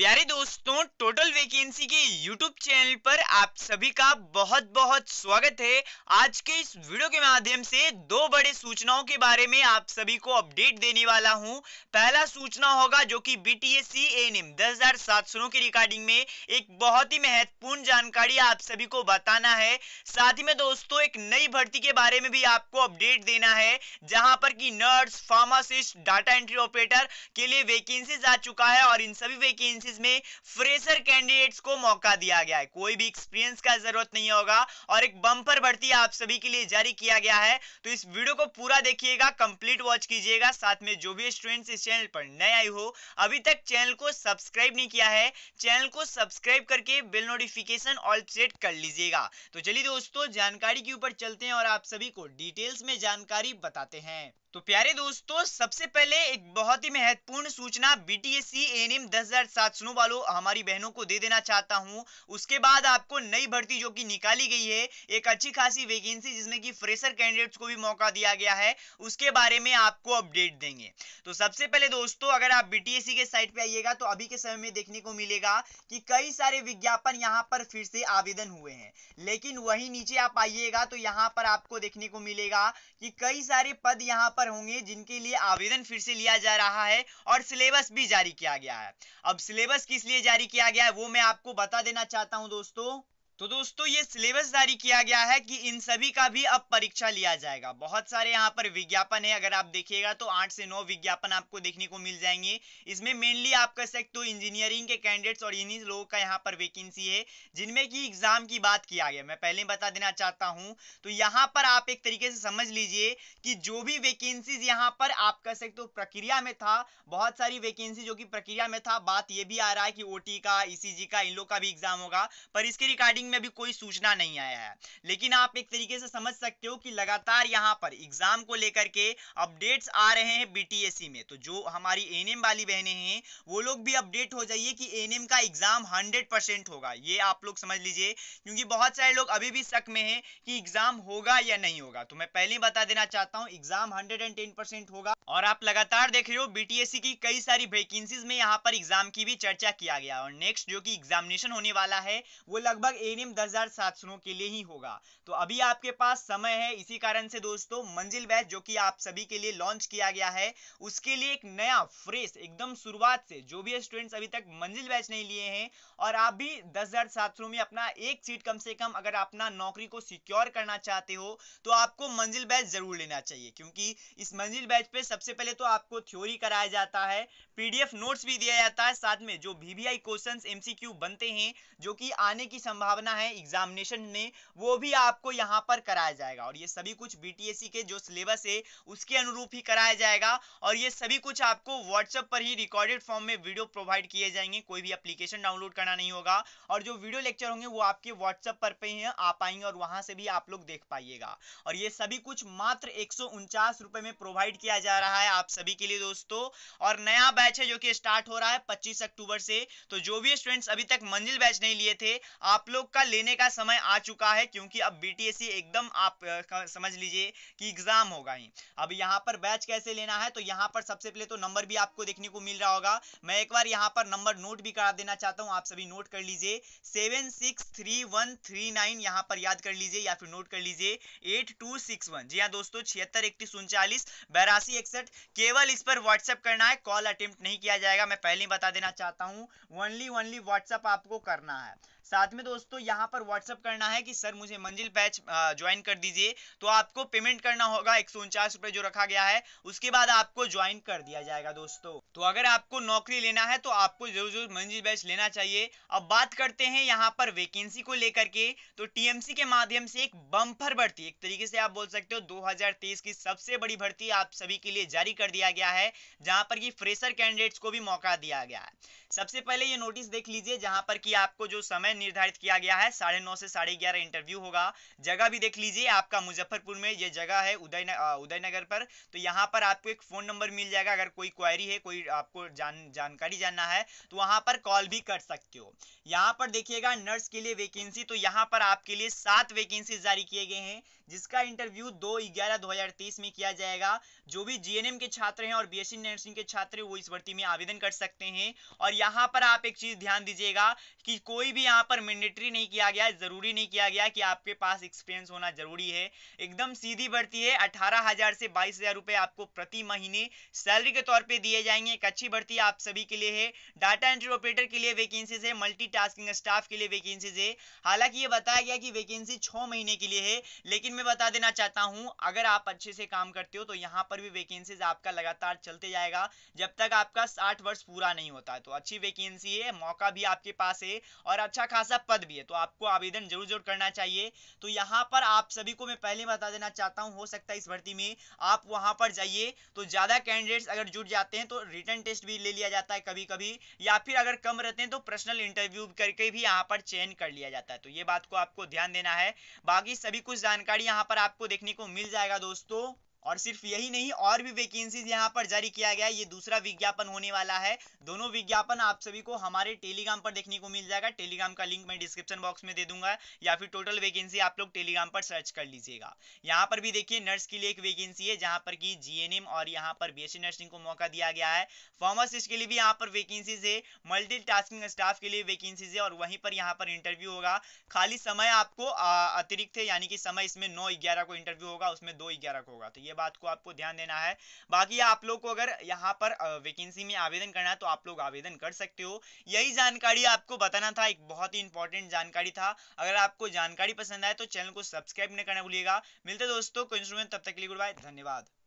प्यारे दोस्तों total vacancy के यूट्यूब चैनल पर आप सभी का बहुत बहुत स्वागत है आज के इस वीडियो के माध्यम से दो बड़े सूचनाओं के बारे में आप सभी को अपडेट देने वाला हूं पहला सूचना होगा जो कि बीटीएससी एएनएम 10700 के रिकॉर्डिंग में एक बहुत ही महत्वपूर्ण जानकारी आप सभी को बताना है साथ ही में दोस्तों एक नई भर्ती के बारे में भी आपको अपडेट देना है जहां पर की nurse pharmacist data entry operator के लिए वेकेंसी आ चुका है और इन सभी वेकेंसी इसमें फ्रेशर कैंडिडेट्स को मौका दिया गया है कोई भी एक्सपीरियंस का जरूरत नहीं होगा और एक बम्पर भर्ती आप सभी के लिए जारी किया गया है तो इस वीडियो को पूरा देखिएगा कंप्लीट वॉच कीजिएगा साथ में जो भी स्टूडेंट्स इस चैनल पर नए आए हो अभी तक चैनल को सब्सक्राइब नहीं किया है चैनल को सब्सक्राइब करके बिल नोटिफिकेशन ऑल सेट कर लीजिएगा तो चलिए दोस्तों जानकारी के ऊपर चलते हैं और आप सभी को डिटेल्स में जानकारी बताते हैं तो प्यारे दोस्तों सबसे पहले एक बहुत ही महत्वपूर्ण सूचना बीटीएससी एएनएम 10700 सुनो वालों हमारी बहनों को दे देना चाहता हूं उसके बाद आपको नई भर्ती जो कि निकाली गई है एक अच्छी खासी वैकेंसी जिसमें कि फ्रेशर कैंडिडेट्स को भी मौका दिया गया है उसके बारे में आपको अपडेट देंगे तो सबसे पहले दोस्तों अगर आप बीटीएससी के साइट पर आइएगा तो अभी के समय में देखने को मिलेगा कि कई सारे विज्ञापन यहाँ पर फिर से आवेदन हुए हैं लेकिन वही नीचे आप आइएगा तो यहाँ पर आपको देखने को मिलेगा कि कई सारे पद यहाँ पर पर होंगे जिनके लिए आवेदन फिर से लिया जा रहा है और सिलेबस भी जारी किया गया है अब सिलेबस किस लिए जारी किया गया है वो मैं आपको बता देना चाहता हूं दोस्तों तो दोस्तों ये सिलेबस जारी किया गया है कि इन सभी का भी अब परीक्षा लिया जाएगा बहुत सारे यहाँ पर विज्ञापन है अगर आप देखिएगा तो आठ से नौ विज्ञापन आपको देखने को मिल जाएंगे इसमें मेनली आप कह सकते हो इंजीनियरिंग के कैंडिडेट्स और इन्हीं लोगों का यहाँ पर वैकेंसी है जिनमें की एग्जाम की बात किया गया मैं पहले बता देना चाहता हूँ तो यहाँ पर आप एक तरीके से समझ लीजिए कि जो भी वैकेंसीज यहाँ पर आप कह सकते हो प्रक्रिया में था बहुत सारी वैकेंसी जो की प्रक्रिया में था बात ये भी आ रहा है कि ओटी e का ई e का इन लोग का भी एग्जाम होगा पर इसके रिगार्डिंग रैंकिंग में भी कोई सूचना नहीं आया है लेकिन आप एक तरीके से समझ सकते हो कि लगातार यहाँ पर एग्जाम को लेकर के अपडेट्स आ रहे हैं बी e में तो जो हमारी एन वाली बहने हैं वो लोग भी अपडेट हो जाइए कि एन का एग्जाम हंड्रेड होगा ये आप लोग समझ लीजिए क्योंकि बहुत सारे लोग अभी भी शक में है कि एग्जाम होगा या नहीं होगा तो मैं पहले बता देना चाहता हूँ एग्जाम हंड्रेड होगा और आप लगातार देख रहे हो बीटीएससी e की कई सारी वेकेंसीज में यहाँ पर एग्जाम की भी चर्चा किया गया और नेक्स्ट जो कि एग्जामिनेशन होने वाला है वो लगभग एन मिनिमम दस हजार सात सौ के लिए ही होगा तो अभी आपके पास समय है इसी कारण से दोस्तों मंजिल बैच जो कि आप सभी के लिए लॉन्च किया गया है उसके लिए एक नया फ्रेश एकदम शुरुआत से जो भी स्टूडेंट्स अभी तक मंजिल बैच नहीं लिए हैं और आप भी दस हजार सात सौ में अपना एक सीट कम से कम अगर अपना नौकरी को सिक्योर करना चाहते हो तो आपको मंजिल बैच जरूर लेना चाहिए क्योंकि इस मंजिल बैच पे सबसे पहले तो आपको थ्योरी कराया जाता है पीडीएफ नोट्स भी दिया जाता है साथ में जो वीवीआई क्वेश्चंस एमसीक्यू बनते हैं जो कि आने की संभावना संभावना है एग्जामिनेशन में वो भी आपको यहाँ पर कराया जाएगा और ये सभी कुछ बी e के जो सिलेबस है उसके अनुरूप ही कराया जाएगा और ये सभी कुछ आपको व्हाट्सएप पर ही रिकॉर्डेड फॉर्म में वीडियो प्रोवाइड किए जाएंगे कोई भी अप्लीकेशन डाउनलोड करना नहीं होगा और जो वीडियो लेक्चर होंगे वो आपके व्हाट्सएप पर पे ही आ पाएंगे और वहां से भी आप लोग देख पाइएगा और ये सभी कुछ मात्र एक रुपए में प्रोवाइड किया जा रहा है आप सभी के लिए दोस्तों और नया बैच है जो कि स्टार्ट हो रहा है पच्चीस अक्टूबर से तो जो भी स्टूडेंट्स अभी तक मंजिल बैच नहीं लिए थे आप लोग का लेने का समय आ चुका है क्योंकि अब बीटीएससी एकदम आप समझ लीजिए कि एग्जाम होगा ही अब यहाँ पर बैच कैसे लेना है तो यहाँ पर सबसे पहले तो नंबर भी आपको देखने को मिल रहा होगा मैं एक बार यहाँ पर नंबर नोट भी करा देना चाहता हूँ आप सभी नोट कर लीजिए seven six three one three nine यहाँ पर याद कर लीजिए या फिर नोट कर लीजिए एट टू सिक्स वन जी हाँ दोस्तों छिहत्तर इकतीस उनचालीस बैरासी इकसठ केवल इस पर व्हाट्सएप करना है कॉल अटेम्प्ट नहीं किया जाएगा मैं पहले ही बता देना चाहता हूँ ओनली ओनली व्हाट्सएप आपको करना है साथ में दोस्तों यहाँ पर व्हाट्सअप करना है कि सर मुझे मंजिल बैच ज्वाइन कर दीजिए तो आपको पेमेंट करना होगा एक रुपए जो रखा गया है उसके बाद आपको ज्वाइन कर दिया जाएगा दोस्तों तो अगर आपको नौकरी लेना है तो आपको जरूर जरूर मंजिल बैच लेना चाहिए अब बात करते हैं यहाँ पर वेकेंसी को लेकर के तो टीएमसी के माध्यम से एक बम्फर भर्ती एक तरीके से आप बोल सकते हो दो की सबसे बड़ी भर्ती आप सभी के लिए जारी कर दिया गया है जहां पर की फ्रेशर कैंडिडेट्स को भी मौका दिया गया है सबसे पहले ये नोटिस देख लीजिए जहां पर कि आपको जो समय समय निर्धारित किया गया है साढ़े नौ से साढ़े ग्यारह इंटरव्यू होगा जगह भी देख लीजिए आपका मुजफ्फरपुर में ये जगह है उदय न, उदयनगर पर तो यहाँ पर आपको एक फ़ोन नंबर मिल जाएगा अगर कोई क्वायरी है कोई आपको जान जानकारी जानना है तो वहां पर कॉल भी कर सकते हो यहाँ पर देखिएगा नर्स के लिए वेकेंसी तो यहाँ पर आपके लिए सात वेकेंसी जारी किए गए हैं जिसका इंटरव्यू दो ग्यारह दो में किया जाएगा जो भी जीएनएम के छात्र हैं और बीएससी नर्सिंग के छात्र वो इस भर्ती में आवेदन कर सकते हैं और यहाँ पर आप एक चीज़ ध्यान दीजिएगा कि कोई भी यहाँ पर मैंडेटरी नहीं किया गया है जरूरी नहीं किया गया कि आपके पास एक्सपीरियंस होना जरूरी है एकदम सीधी बढ़ती है अठारह हजार से बाईस हजार रुपए आपको प्रति महीने सैलरी के तौर पे दिए जाएंगे एक अच्छी बढ़ती आप सभी के लिए है डाटा एंट्री ऑपरेटर के लिए वैकेंसीज है मल्टी स्टाफ के लिए वैकेंसीज है हालांकि ये बताया गया कि वैकेंसी छह महीने के लिए है लेकिन मैं बता देना चाहता हूँ अगर आप अच्छे से काम करते हो तो यहाँ पर भी वैकेंसीज आपका लगातार चलते जाएगा जब तक आपका साठ वर्ष पूरा नहीं होता तो अच्छी वैकेंसी है मौका भी आपके पास है और अच्छा खासा पद भी है तो आपको आवेदन जरूर जरूर करना चाहिए तो यहाँ पर आप सभी को मैं पहले बता देना चाहता हूँ हो सकता है इस भर्ती में आप वहां पर जाइए तो ज़्यादा कैंडिडेट्स अगर जुट जाते हैं तो रिटर्न टेस्ट भी ले लिया जाता है कभी कभी या फिर अगर कम रहते हैं तो पर्सनल इंटरव्यू करके भी यहाँ पर चयन कर लिया जाता है तो ये बात को आपको ध्यान देना है बाकी सभी कुछ जानकारी यहाँ पर आपको देखने को मिल जाएगा दोस्तों और सिर्फ यही नहीं और भी वैकेंसीज यहाँ पर जारी किया गया है ये दूसरा विज्ञापन होने वाला है दोनों विज्ञापन आप सभी को हमारे टेलीग्राम पर देखने को मिल जाएगा टेलीग्राम का लिंक मैं डिस्क्रिप्शन बॉक्स में दे दूंगा या फिर टोटल वैकेंसी आप लोग टेलीग्राम पर सर्च कर लीजिएगा यहाँ पर भी देखिए नर्स के लिए एक वैकेंसी है जहाँ पर की जीएनएम और यहाँ पर बी नर्सिंग को मौका दिया गया है फार्मासिस्ट के लिए भी यहाँ पर वैकेंसीज है मल्टी स्टाफ के लिए वैकेंसीज है और वहीं पर यहाँ पर इंटरव्यू होगा खाली समय आपको अतिरिक्त है यानी कि समय इसमें नौ ग्यारह को इंटरव्यू होगा उसमें दो ग्यारह को होगा तो ये ये बात को आपको ध्यान देना है बाकी आप लोग को अगर यहाँ पर वैकेंसी में आवेदन करना है तो आप लोग आवेदन कर सकते हो यही जानकारी आपको बताना था एक बहुत ही इंपॉर्टेंट जानकारी था अगर आपको जानकारी पसंद आए तो चैनल को सब्सक्राइब नहीं करना भूलिएगा मिलते दोस्तों को इंस्ट्रूमेंट तब तक के लिए गुड बाय धन्यवाद